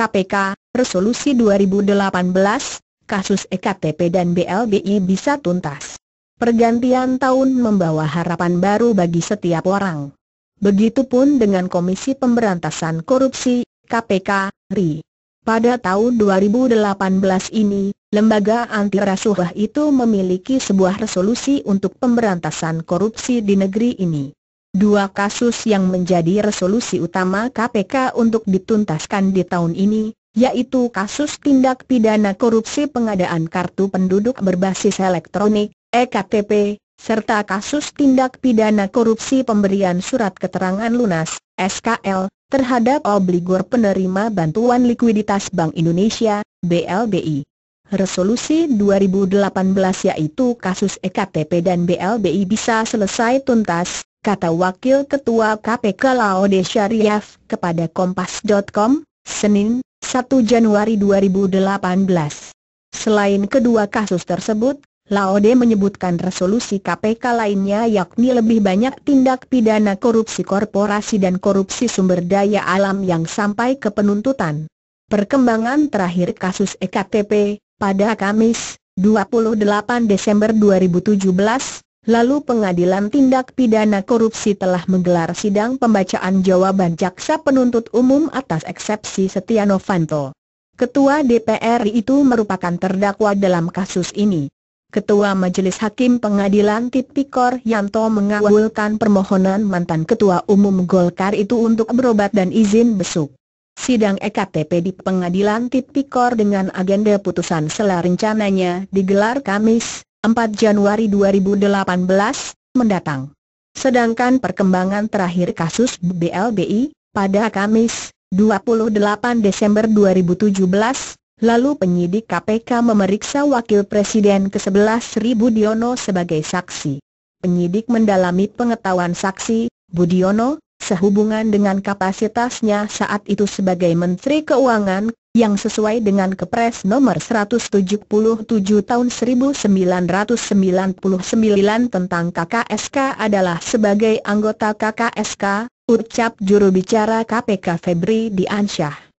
KPK, Resolusi 2018, kasus EKTP dan BLBI bisa tuntas. Pergantian tahun membawa harapan baru bagi setiap orang. Begitupun dengan Komisi Pemberantasan Korupsi, KPK, RI. Pada tahun 2018 ini, lembaga anti rasuah itu memiliki sebuah resolusi untuk pemberantasan korupsi di negeri ini. Dua kasus yang menjadi resolusi utama KPK untuk dituntaskan di tahun ini, yaitu kasus tindak pidana korupsi pengadaan kartu penduduk berbasis elektronik, EKTP, serta kasus tindak pidana korupsi pemberian surat keterangan lunas, SKL, terhadap obligor penerima bantuan likuiditas Bank Indonesia, BLBI. Resolusi 2018 yaitu kasus EKTP dan BLBI bisa selesai tuntas, kata Wakil Ketua KPK Laode Syariaf kepada Kompas.com, Senin, 1 Januari 2018. Selain kedua kasus tersebut, Laode menyebutkan resolusi KPK lainnya yakni lebih banyak tindak pidana korupsi korporasi dan korupsi sumber daya alam yang sampai ke penuntutan. Perkembangan terakhir kasus EKTP, pada Kamis, 28 Desember 2017, Lalu pengadilan tindak pidana korupsi telah menggelar sidang pembacaan jawaban jaksa penuntut umum atas eksepsi Setia Novanto. Ketua DPR itu merupakan terdakwa dalam kasus ini. Ketua Majelis Hakim Pengadilan Tipikor Yanto mengawalkan permohonan mantan Ketua Umum Golkar itu untuk berobat dan izin besuk. Sidang EKTP di Pengadilan Tipikor dengan agenda putusan selar rencananya digelar Kamis, 4 Januari 2018, mendatang. Sedangkan perkembangan terakhir kasus BLBI, pada Kamis, 28 Desember 2017, lalu penyidik KPK memeriksa Wakil Presiden ke-11 Budiono sebagai saksi. Penyidik mendalami pengetahuan saksi, Budiono, sehubungan dengan kapasitasnya saat itu sebagai Menteri Keuangan yang sesuai dengan Kepres nomor 177 tahun 1999 tentang KKSK adalah sebagai anggota KKSK, ucap juru bicara KPK Febri Diansyah.